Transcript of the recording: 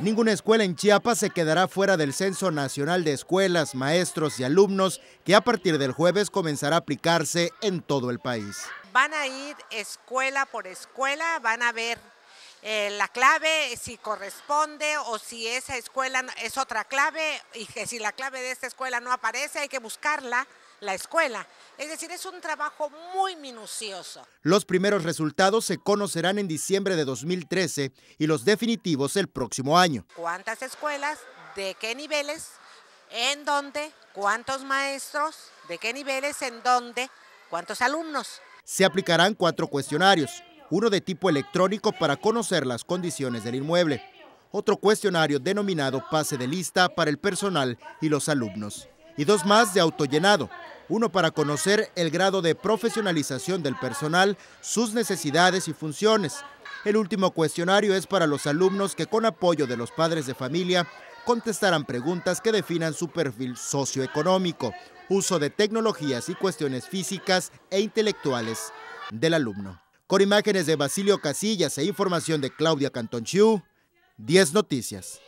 Ninguna escuela en Chiapas se quedará fuera del Censo Nacional de Escuelas, Maestros y Alumnos, que a partir del jueves comenzará a aplicarse en todo el país. Van a ir escuela por escuela, van a ver eh, la clave, si corresponde o si esa escuela es otra clave y que si la clave de esta escuela no aparece hay que buscarla la escuela. Es decir, es un trabajo muy minucioso. Los primeros resultados se conocerán en diciembre de 2013 y los definitivos el próximo año. ¿Cuántas escuelas? ¿De qué niveles? ¿En dónde? ¿Cuántos maestros? ¿De qué niveles? ¿En dónde? ¿Cuántos alumnos? Se aplicarán cuatro cuestionarios, uno de tipo electrónico para conocer las condiciones del inmueble, otro cuestionario denominado pase de lista para el personal y los alumnos y dos más de autollenado, uno para conocer el grado de profesionalización del personal, sus necesidades y funciones. El último cuestionario es para los alumnos que con apoyo de los padres de familia contestarán preguntas que definan su perfil socioeconómico, uso de tecnologías y cuestiones físicas e intelectuales del alumno. Con imágenes de Basilio Casillas e información de Claudia Cantonchiu, 10 Noticias.